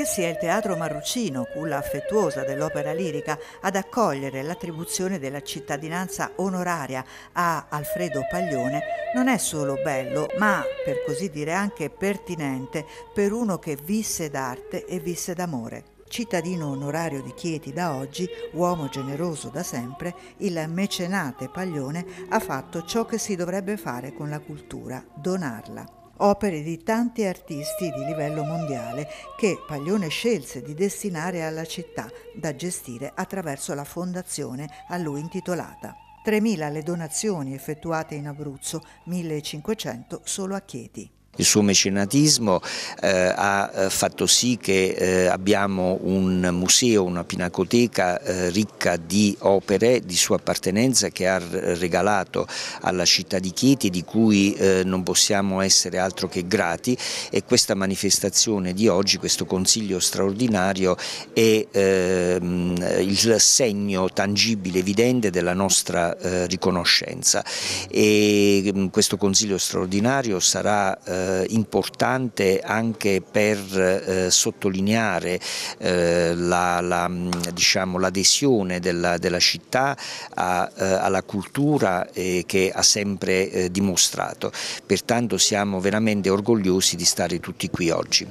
che sia il Teatro Marrucino, culla affettuosa dell'opera lirica, ad accogliere l'attribuzione della cittadinanza onoraria a Alfredo Paglione, non è solo bello, ma per così dire anche pertinente per uno che visse d'arte e visse d'amore. Cittadino onorario di Chieti da oggi, uomo generoso da sempre, il mecenate Paglione ha fatto ciò che si dovrebbe fare con la cultura, donarla opere di tanti artisti di livello mondiale che Paglione scelse di destinare alla città da gestire attraverso la fondazione a lui intitolata. 3.000 le donazioni effettuate in Abruzzo, 1.500 solo a Chieti. Il suo mecenatismo eh, ha eh, fatto sì che eh, abbiamo un museo, una pinacoteca eh, ricca di opere di sua appartenenza che ha regalato alla città di Chieti di cui eh, non possiamo essere altro che grati e questa manifestazione di oggi, questo consiglio straordinario è ehm, il segno tangibile, evidente della nostra eh, riconoscenza e mm, questo consiglio straordinario sarà eh, importante anche per eh, sottolineare eh, mm, diciamo, l'adesione la, diciamo, della, della, città a, eh, alla cultura eh, che ha sempre eh, dimostrato. Pertanto siamo veramente orgogliosi di stare tutti qui oggi.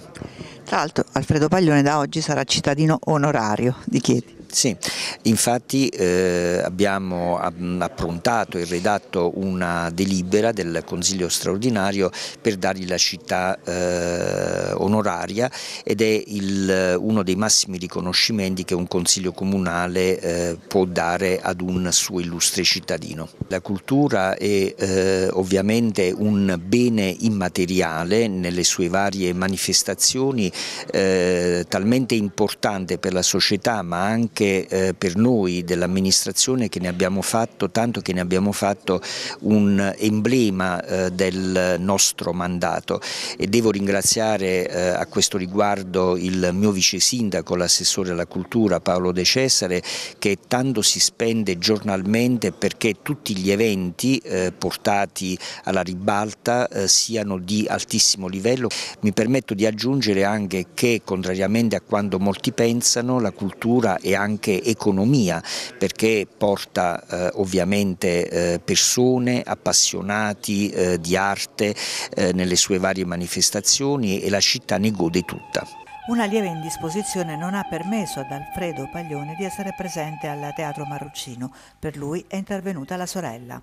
Tra l'altro Alfredo Paglione da oggi sarà cittadino onorario di Chieti. Sì, infatti eh, abbiamo approntato e redatto una delibera del Consiglio straordinario per dargli la città eh, onoraria ed è il, uno dei massimi riconoscimenti che un Consiglio comunale eh, può dare ad un suo illustre cittadino. La cultura è eh, ovviamente un bene immateriale nelle sue varie manifestazioni eh, talmente importante per la società ma anche anche eh, per noi dell'amministrazione che ne abbiamo fatto, tanto che ne abbiamo fatto un emblema eh, del nostro mandato e devo ringraziare eh, a questo riguardo il mio vice sindaco, l'assessore alla cultura Paolo De Cesare che tanto si spende giornalmente perché tutti gli eventi eh, portati alla ribalta eh, siano di altissimo livello. Mi permetto di aggiungere anche che contrariamente a quanto molti pensano la cultura è anche anche economia perché porta eh, ovviamente eh, persone, appassionati eh, di arte eh, nelle sue varie manifestazioni e la città ne gode tutta. Una lieve indisposizione non ha permesso ad Alfredo Paglione di essere presente al Teatro Marruccino, per lui è intervenuta la sorella.